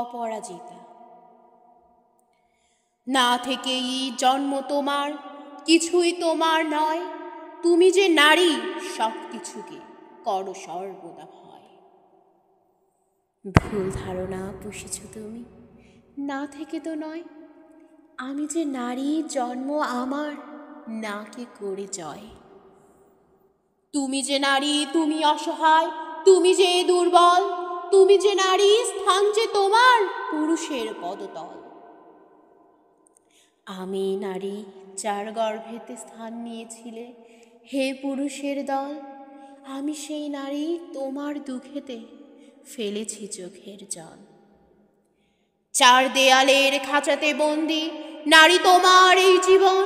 অপরাজিতা না থেকেই জন্ম তোমার কিছুই তোমার নয় তুমি যে নারী সব কিছুকে কর সর্বদা ভয় ভুল ধারণা পুষেছ তুমি না থেকে তো নয় আমি যে নারী জন্ম আমার নাকে করে জয় তুমি যে নারী তুমি অসহায় তুমি যে দুর্বল তুমি যে নারী স্থান যে তোমার পুরুষের পদতল আমি নারী যার গর্ভেতে স্থান নিয়েছিলে হে পুরুষের দল আমি সেই নারী তোমার দুঃখেতে ফেলেছি চোখের জল চার দেয়ালের খাঁচাতে বন্দি নারী তোমার এই জীবন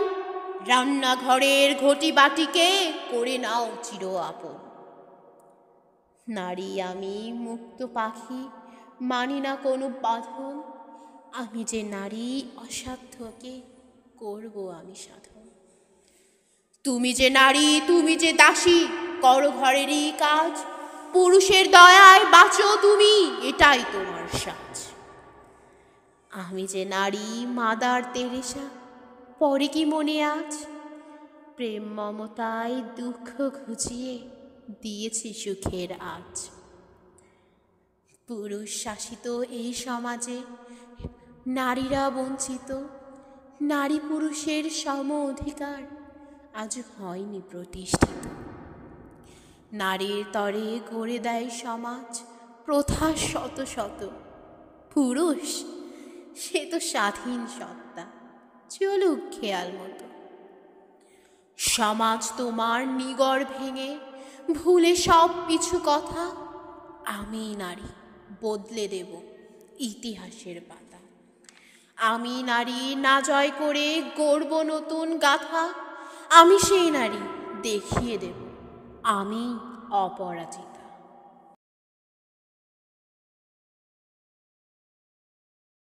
রান্নাঘরের ঘটি বাটিকে করে নাও চির আপন নারী আমি মুক্ত পাখি মানি না কোনো বাঁধন আমি যে নারী অসাধ্যকে করব আমি সাধন তুমি যে নারী তুমি যে দাসী কর ঘরেরই কাজ পুরুষের দয়ায় বাঁচো তুমি এটাই তোমার সাজ আমি যে নারী মাদার তেরেসা পরে কি মনে আজ প্রেম মমতায় দুঃখ ঘুচিয়ে দিয়েছি সুখের আজ পুরুষ শাসিত এই সমাজে নারীরা বঞ্চিত নারী পুরুষের সম অধিকার আজ হয়নি প্রতিষ্ঠিত নারীর তরে গড়ে দেয় সমাজ প্রথা শত শত পুরুষ সে তো স্বাধীন সত্তা চলুক খেয়াল মতো সমাজ তোমার নিগড় ভেঙে ভুলে সব কিছু কথা আমি নারী বদলে দেব ইতিহাসের পাতা আমি নারী না জয় করে গড়ব নতুন গাথা আমি সেই নারী দেখিয়ে দেব আমি অপরাজিত